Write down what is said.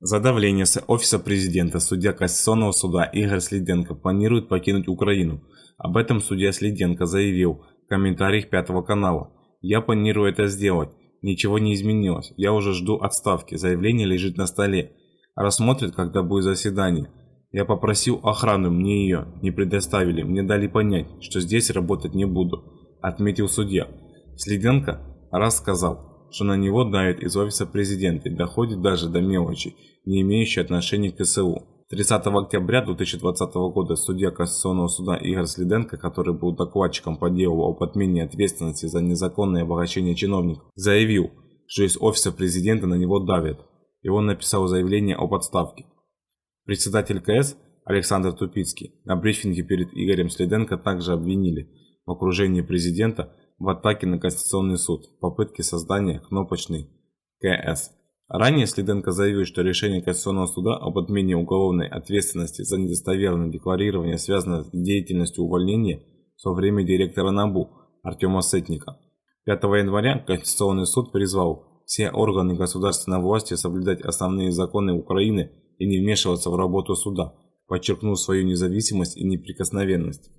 За давление с офиса президента судья Конституционного суда Игорь Слиденко планирует покинуть Украину. Об этом судья Слиденко заявил в комментариях Пятого канала. «Я планирую это сделать. Ничего не изменилось. Я уже жду отставки. Заявление лежит на столе. Рассмотрит, когда будет заседание. Я попросил охрану, мне ее не предоставили. Мне дали понять, что здесь работать не буду», – отметил судья. Слиденко рассказал что на него давит из офиса президента и доходит даже до мелочи, не имеющей отношения к СУ. 30 октября 2020 года судья Конституционного суда Игорь Следенко, который был докладчиком по делу о подмене ответственности за незаконное обогащение чиновников, заявил, что из офиса президента на него давят, и он написал заявление о подставке. Председатель КС Александр Тупицкий на брифинге перед Игорем Следенко также обвинили в окружении президента – в атаке на Конституционный суд в попытке создания кнопочной КС. Ранее Следенко заявил, что решение Конституционного суда об отмене уголовной ответственности за недостоверное декларирование связано с деятельностью увольнения со время директора НАБУ Артема Сетника. 5 января Конституционный суд призвал все органы государственной власти соблюдать основные законы Украины и не вмешиваться в работу суда, подчеркнув свою независимость и неприкосновенность.